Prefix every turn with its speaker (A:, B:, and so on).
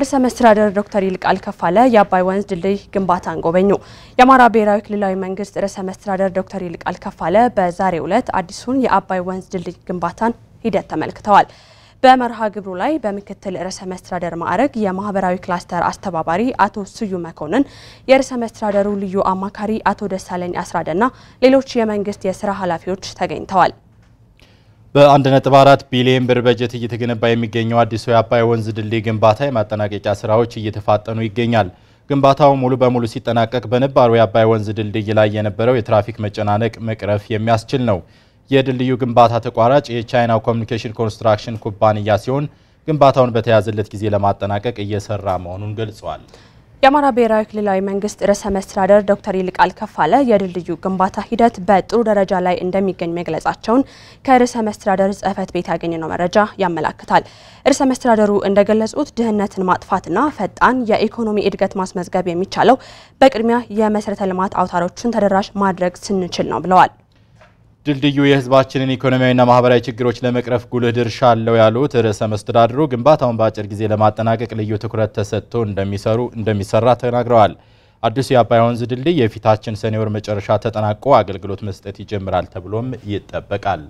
A: ርዕሰ መስተዳደር ዶክተር ይልቃል ከፋለ የአባይ ወንዝ ድልድይ ግንባታን ጎበኙ። የአማራ ብሔራዊ ክልላዊ መንግስት ርዕሰ መስተዳደር ዶክተር ይልቃል ከፋለ በዛሬው ዕለት አዲሱን የአባይ ወንዝ ድልድይ ግንባታን ሂደት ተመልክተዋል። በመርሃ ግብሩ ላይ በምክትል ርዕሰ መስተዳደር ማዕረግ የማህበራዊ ክላስተር አስተባባሪ አቶ ስዩ መኮንን፣ የርዕሰ መስተዳደሩ ልዩ አማካሪ አቶ ደሳለኝ አስራደና ሌሎች የመንግስት የስራ ኃላፊዎች ተገኝተዋል።
B: በ1.4 ቢሊዮን ብር በጀት እየተገነባ የሚገኘው አዲሱ የአባይ ወንዝ ድልድይ ግንባታ የማጠናቀቂያ ስራዎች እየተፋጠኑ ይገኛል። ግንባታው ሙሉ በሙሉ ሲጠናቀቅ በነባሩ የአባይ ወንዝ ድልድይ ላይ የነበረው የትራፊክ መጨናነቅ መቅረፍ የሚያስችል ነው። የድልድዩ ግንባታ ተቋራጭ የቻይና ኮሚኒኬሽን ኮንስትራክሽን ኩባንያ ሲሆን ግንባታውን በተያዘለት ጊዜ ለማጠናቀቅ እየሰራ መሆኑን ገልጿል።
A: የአማራ ብሔራዊ ክልላዊ መንግስት ርዕሰ መስተዳደር ዶክተር ይልቃል ከፋለ የድልድዩ ግንባታ ሂደት በጥሩ ደረጃ ላይ እንደሚገኝ መግለጻቸውን ከርዕሰ መስተዳደር ጽህፈት ቤት ያገኘነው መረጃ ያመላክታል። ርዕሰ መስተዳደሩ እንደገለጹት ድህነትን ማጥፋትና ፈጣን የኢኮኖሚ እድገት ማስመዝገብ የሚቻለው በቅድሚያ የመሰረተ ልማት አውታሮችን ተደራሽ ማድረግ ስንችል ነው ብለዋል።
B: ድልድዩ የህዝባችንን ኢኮኖሚያዊና ማህበራዊ ችግሮች ለመቅረፍ ጉልህ ድርሻ አለው ያሉት ርዕሰ መስተዳድሩ ግንባታውን በአጭር ጊዜ ለማጠናቀቅ ልዩ ትኩረት ተሰጥቶ እንደሚሰሩ እንደሚሰራ ተናግረዋል። አዲሱ የአባይ ወንዝ ድልድይ የፊታችን ሰኔ ወር መጨረሻ ተጠናቆ አገልግሎት መስጠት ይጀምራል ተብሎም ይጠበቃል።